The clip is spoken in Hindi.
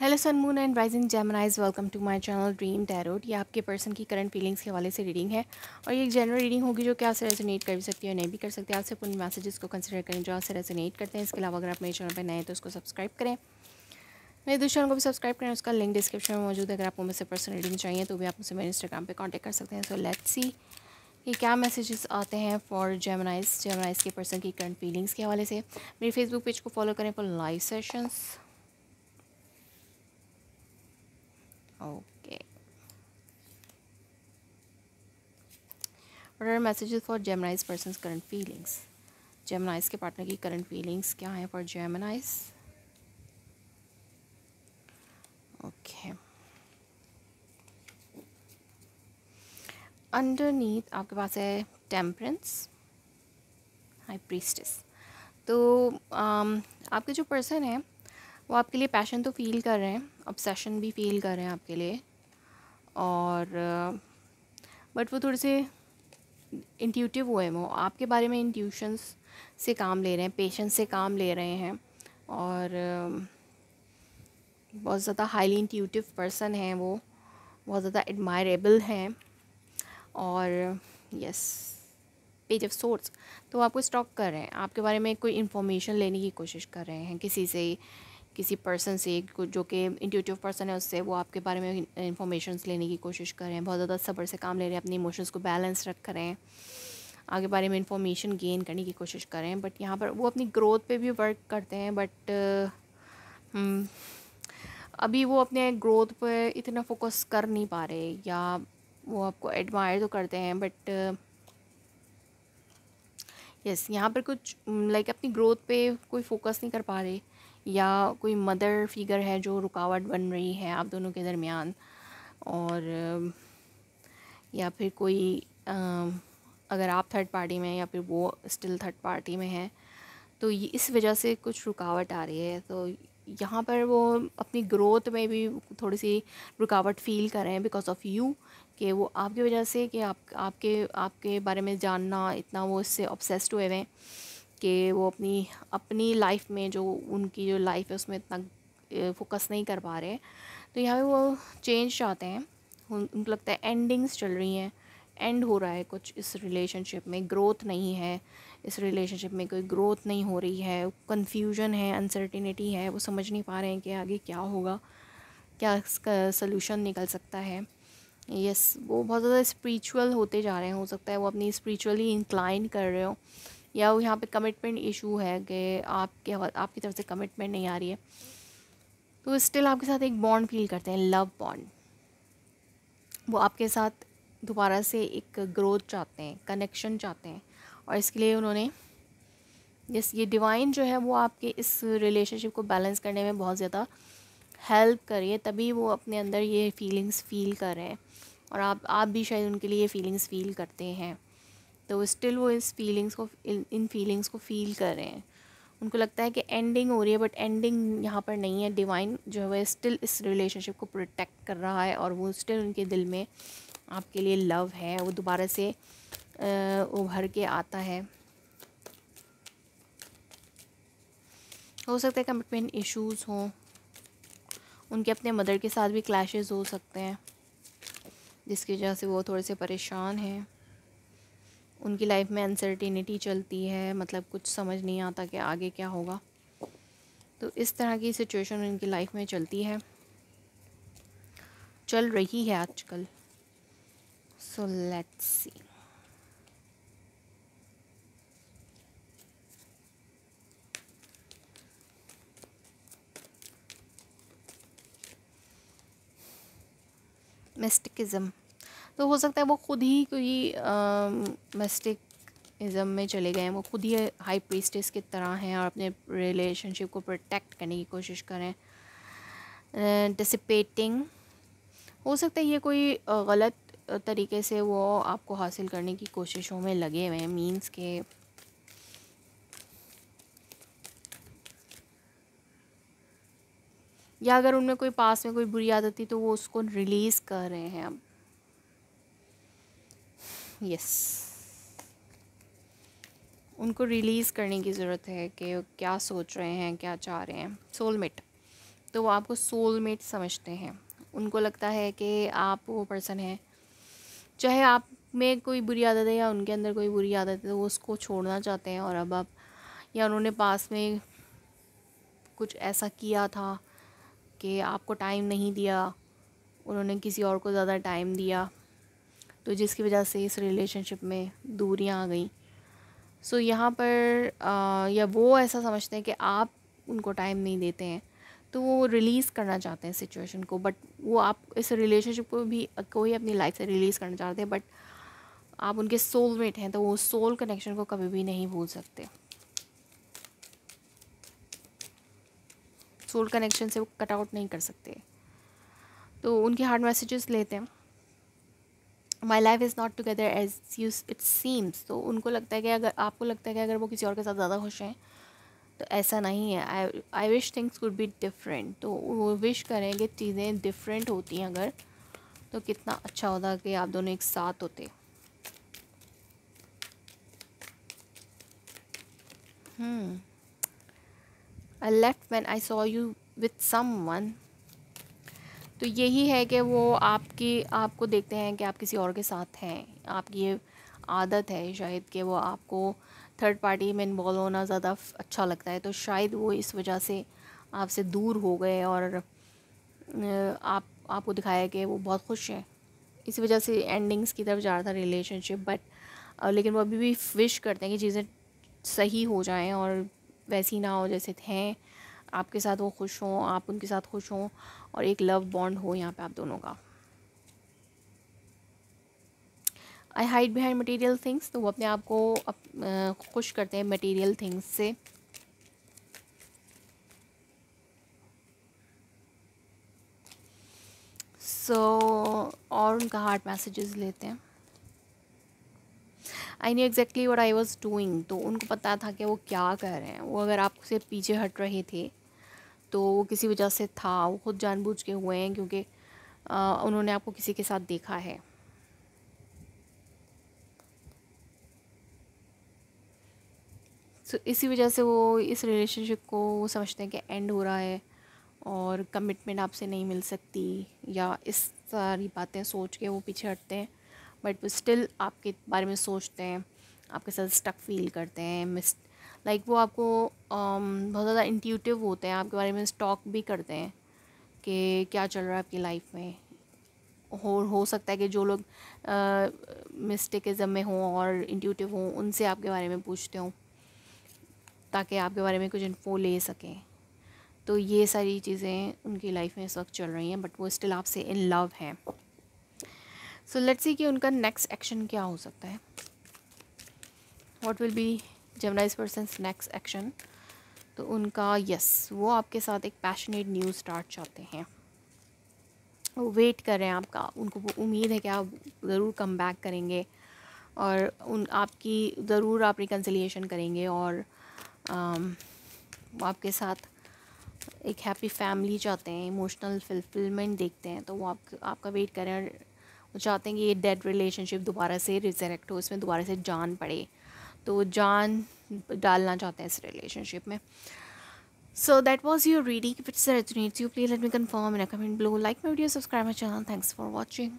hello sun moon and rising Geminis welcome to my channel dream tarot ये आपके पर्सन की करंट फीलिंग्स के हवाले से रीडिंग है और ये एक जनरल रीडिंग होगी जो कि आपसे रेजोनेट कर भी सकती है और नहीं भी कर सकती है आप सिर्फ उन मैसेजेस को कंसीडर करें जो आपसे रेजोनेट करते हैं इसके अलावा अगर आप मेरे चैनल पर नए हैं तो उसको सब्सक्राइब करें मेरे दूसरे चैनल को भी सब्सक्राइब करें उसका लिंक डिस्क्रिप्शन में मौजूद है अगर आपको मुझसे पर्सनल रीडिंग चाहिए तो भी आप मुझे मेरे इंस्टाग्राम पर कॉन्टेक्ट कर सकते हैं सो लेट सी कि क्या मैसेजेस आते हैं फॉर जेमनाइज जेमनाइज के पर्सन की करंट फीलिंग्स के हवाले से मेरी फेसबुक पेज को फॉलो करें for live sessions okay what are for Geminis person current feelings Geminis के पार्टनर की करंट फीलिंग्स क्या है फॉर जेमनाइज ओके अंडरनीथ आपके पास है टेम्परेंस हाई प्रीस्टिस तो um, आपके जो पर्सन है वो आपके लिए पैशन तो फील कर रहे हैं ऑब्सेशन भी फील कर रहे हैं आपके लिए और बट वो थोड़े से इंट्यूटिव हुए हैं वो आपके बारे में इंट्यूशंस से काम ले रहे हैं पेशेंस से काम ले रहे हैं और बहुत ज़्यादा हाईली इंट्यूटिव पर्सन हैं वो बहुत ज़्यादा एडमायरेबल हैं और यस पेज ऑफ सोर्स तो आपको स्टॉक कर रहे हैं आपके बारे में कोई इन्फॉर्मेशन लेने की कोशिश कर रहे हैं किसी से किसी पर्सन से जो कि इंट्यूटिव पर्सन है उससे वो आपके बारे में इंफॉर्मेशन लेने की कोशिश करें बहुत ज़्यादा सब्र से काम ले रहे हैं अपने इमोशंस को बैलेंस रख करें आगे बारे में इंफॉर्मेशन गेन करने की कोशिश करें बट यहाँ पर वो अपनी ग्रोथ पे भी वर्क करते हैं बट uh, हम्म, अभी वो अपने ग्रोथ पर इतना फोकस कर नहीं पा रहे या वो आपको एडमायर तो करते हैं बट यस uh, यहाँ पर कुछ लाइक अपनी ग्रोथ पे कोई फोकस नहीं कर पा रहे या कोई मदर फिगर है जो रुकावट बन रही है आप दोनों के दरमियान और या फिर कोई अगर आप थर्ड पार्टी में या फिर वो स्टिल थर्ड पार्टी में है तो ये इस वजह से कुछ रुकावट आ रही है तो यहाँ पर वो अपनी ग्रोथ में भी थोड़ी सी रुकावट फील कर रहे हैं बिकॉज ऑफ यू कि वो आपकी वजह से कि आप आपके आपके बारे में जानना इतना वो इससे ऑब्सेस्ड हुए हुए हैं कि वो अपनी अपनी लाइफ में जो उनकी जो लाइफ है उसमें इतना फोकस नहीं कर पा रहे तो यहाँ पे वो चेंज चाहते हैं उनको लगता है एंडिंग्स चल रही हैं एंड हो रहा है कुछ इस रिलेशनशिप में ग्रोथ नहीं है इस रिलेशनशिप में कोई ग्रोथ नहीं हो रही है कन्फ्यूजन है अनसर्टिनिटी है वो समझ नहीं पा रहे हैं कि आगे क्या होगा क्या इसका सोल्यूशन निकल सकता है यस yes, वो बहुत ज़्यादा स्पिरिचुअल होते जा रहे हैं हो सकता है वो अपनी स्पिरिचुअली इंक्लाइन कर रहे हो या वो यहाँ पे कमिटमेंट इशू है कि आपके आपकी तरफ से कमिटमेंट नहीं आ रही है तो स्टिल आपके साथ एक बॉन्ड फील करते हैं लव बॉन्ड वो आपके साथ दोबारा से एक ग्रोथ चाहते हैं कनेक्शन चाहते हैं और इसके लिए उन्होंने जिस ये डिवाइन जो है वो आपके इस रिलेशनशिप को बैलेंस करने में बहुत ज़्यादा हेल्प है तभी वो अपने अंदर ये फीलिंग्स फील कर रहे हैं और आप आप भी शायद उनके लिए फीलिंग्स फील करते हैं तो स्टिल वो इस फीलिंग्स को इन, फीलिंग्स को फील कर रहे हैं उनको लगता है कि एंडिंग हो रही है बट एंडिंग यहाँ पर नहीं है डिवाइन जो है वह स्टिल इस रिलेशनशिप को प्रोटेक्ट कर रहा है और वो स्टिल उनके दिल में आपके लिए लव है वो दोबारा से उभर के आता है हो सकता है कमिटमेंट इश्यूज हों उनके अपने मदर के साथ भी क्लैशेस हो सकते हैं जिसकी वजह से वो थोड़े से परेशान हैं उनकी लाइफ में अनसर्टिनिटी चलती है मतलब कुछ समझ नहीं आता कि आगे क्या होगा तो इस तरह की सिचुएशन उनकी लाइफ में चलती है चल रही है आजकल सो लेट्स सी मिस्टिकिज्म तो हो सकता है वो खुद ही कोई मिस्टेक इज़म में चले गए हैं वो खुद ही हाई प्रीस्टेस की तरह हैं और अपने रिलेशनशिप को प्रोटेक्ट करने की कोशिश करें डिसिपेटिंग हो सकता है ये कोई गलत तरीके से वो आपको हासिल करने की कोशिशों में लगे हुए हैं मीन्स के या अगर उनमें कोई पास में कोई बुरी आदत थी तो वो उसको रिलीज़ कर रहे हैं अब यस उनको रिलीज़ करने की ज़रूरत है कि क्या सोच रहे हैं क्या चाह रहे हैं सोलमेट तो वो आपको सोलमेट समझते हैं उनको लगता है कि आप वो पर्सन हैं चाहे आप में कोई बुरी आदत है या उनके अंदर कोई बुरी आदत है तो वो उसको छोड़ना चाहते हैं और अब आप या उन्होंने पास में कुछ ऐसा किया था कि आपको टाइम नहीं दिया उन्होंने किसी और को ज़्यादा टाइम दिया तो जिसकी वजह से इस रिलेशनशिप में दूरियां आ गई सो so, यहाँ पर आ, या वो ऐसा समझते हैं कि आप उनको टाइम नहीं देते हैं तो वो रिलीज़ करना चाहते हैं सिचुएशन को बट वो आप इस रिलेशनशिप को भी कोई अपनी लाइफ से रिलीज़ करना चाहते हैं बट आप उनके सोलमेट हैं तो वो सोल कनेक्शन को कभी भी नहीं भूल सकते सोल कनेक्शन से वो कटआउट नहीं कर सकते तो उनके हार्ड मैसेजेस लेते हैं my life is not together as you it seems तो उनको लगता है कि अगर आपको लगता है कि अगर वो किसी और के साथ ज़्यादा खुश हैं तो ऐसा नहीं है I I wish things could be different तो वो विश करें कि चीज़ें डिफरेंट होती हैं अगर तो कितना अच्छा होता कि आप दोनों एक साथ होते I left when I saw you with someone तो यही है कि वो आपकी आपको देखते हैं कि आप किसी और के साथ हैं आपकी ये आदत है शायद कि वो आपको थर्ड पार्टी में इन्वॉल्व होना ज़्यादा अच्छा लगता है तो शायद वो इस वजह से आपसे दूर हो गए और आप आपको दिखाया कि वो बहुत खुश हैं इसी वजह से एंडिंग्स की तरफ जा रहा था रिलेशनशिप बट लेकिन वो अभी भी विश करते हैं कि चीज़ें सही हो जाएं और वैसी ना हो जैसे हैं आपके साथ वो खुश हों आप उनके साथ खुश हों और एक लव बॉन्ड हो यहाँ पे आप दोनों का I hide behind material things तो वो अपने आप को अप, खुश करते हैं मटेरियल थिंग्स से सो so, और उनका हार्ट मैसेजेस लेते हैं I knew exactly what I was doing तो उनको पता था कि वो क्या कर रहे हैं वो अगर आपसे पीछे हट रहे थे तो वो किसी वजह से था वो खुद जानबूझ के हुए हैं क्योंकि उन्होंने आपको किसी के साथ देखा है तो so, इसी वजह से वो इस रिलेशनशिप को वो समझते हैं कि एंड हो रहा है और कमिटमेंट आपसे नहीं मिल सकती या इस सारी बातें सोच के वो पीछे हटते हैं बट वो स्टिल आपके बारे में सोचते हैं आपके साथ स्टक फील करते हैं मिस लाइक वो आपको um, बहुत ज़्यादा इंट्यूटिव होते हैं आपके बारे में स्टॉक भी करते हैं कि क्या चल रहा है आपकी लाइफ में हो हो सकता है कि जो लोग मिस्टेकज़म में हों और इंट्यूटिव हों उनसे आपके बारे में पूछते हों ताकि आपके बारे में कुछ इन्फो ले सकें तो ये सारी चीज़ें उनकी लाइफ में इस वक्त चल रही हैं बट वो स्टिल आपसे इन लव हैं सो लेट्स सी कि उनका नेक्स्ट एक्शन क्या हो सकता है what will be Geminis person next action तो उनका यस वो आपके साथ एक पैशनेट न्यूज़ स्टार्ट चाहते हैं वो वेट कर रहे हैं आपका उनको वो उम्मीद है कि आप ज़रूर कम बैक करेंगे और उन आपकी ज़रूर आप रिकन्सिलियेशन करेंगे और um, वो आपके साथ एक हैप्पी फैमिली चाहते हैं इमोशनल फुलफिलमेंट देखते हैं तो वो आप आपका वेट करें और वो चाहते हैं कि ये डेड रिलेशनशिप दोबारा से रिजरेक्ट हो इसमें दोबारा से जान पड़े तो जान डालना चाहते हैं इस रिलेशनशिप में so that was your reading fit से resonate you please let me confirm in a comment below like my video subscribe my channel thanks for watching